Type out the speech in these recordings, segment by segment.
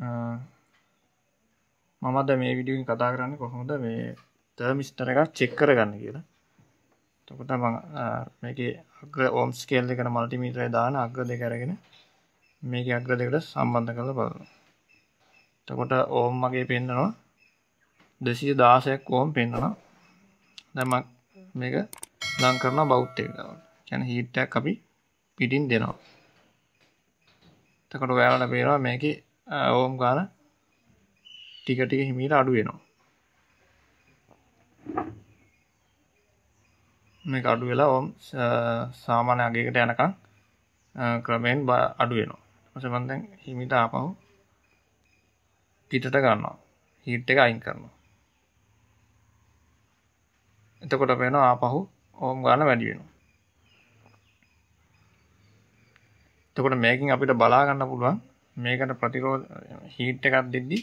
මමද මේ විඩියෙන් කතා කරන්න කොහොමද මේ තර්මිස්ටර එකක් චෙක් කරගන්න කියලා තොකට මේක අග්‍ර ඕම්ස් කේල් දෙකන මල්ටිමීටරය දාන අග්‍ර දෙකරගෙන මේක අග්‍ර දෙකට සම්බන්ධ කළ බල තකොට ඕම් මගේ පෙන්න්නනවා දෙසිය දාසයක් ඕම් පෙන්න්නවා දැමක් මේක දං කරන බෞද්ධ්‍යකවට ැන හිට්ටක් අපි පිටින් දෙනවා තකොට ඔයාලට පේවා මේකේ ඕම් ගාන ටිකටික හිමීට අඩුවෙනවා මේ අඩු වෙලා ඕම් සාමාන්‍ය අගේකට යනකං ක්‍රමයෙන් බ අඩුවෙනවා මසබන්දැන් හිමිට ආපහු පිටට ගන්නවා හිට් එක අයින් කරනවා එතකොට වෙන ආපහු ඕම් ගාන වැඩි වෙනවා එතකොට මේකින් අපිට බලාගන්න පුළුවන් මේකට ප්‍රතිරෝධ හීට් එකක් දෙද්දි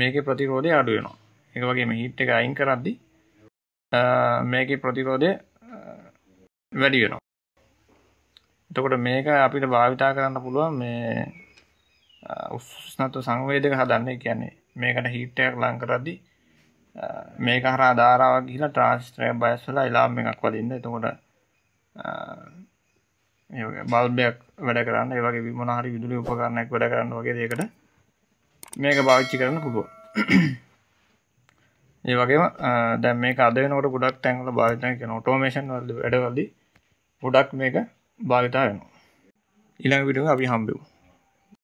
මේකේ ප්‍රතිරෝධය අඩු වෙනවා. ඒක වගේම හීට් එක අයින් කරද්දි මේකේ ප්‍රතිරෝධය වැඩි වෙනවා. එතකොට මේක අපිට භාවිතා කරන්න පුළුවන් මේ උෂ්ණත්ව සංවේදක හදන්න. ඒ කියන්නේ මේකට හීට් එකක් ලං කරද්දි මේක හරහා ධාරාවක් ගිහිලා ට්‍රාන්සිස්ටරයක් බයස් වෙලා එලාම් එකක් වදින්න. එතකොට බල්බයක් වැඩ කරන්න ඒවගේ විමනහරි විදුලි උපකරණයක් වැඩ කරන්න වගේ දෙකට මේක භාවිච්චි කරන්න පුළුව ඒ වගේ දැම් මේ අදනට ගොඩක් තැන්ල භාවිතය කියෙන ටෝමේෂන් වල්ද වැඩවල්දී ගොඩක් මේක භාවිතා වෙනවා ඉළඟ විඩුව අපි හම්බෙවූ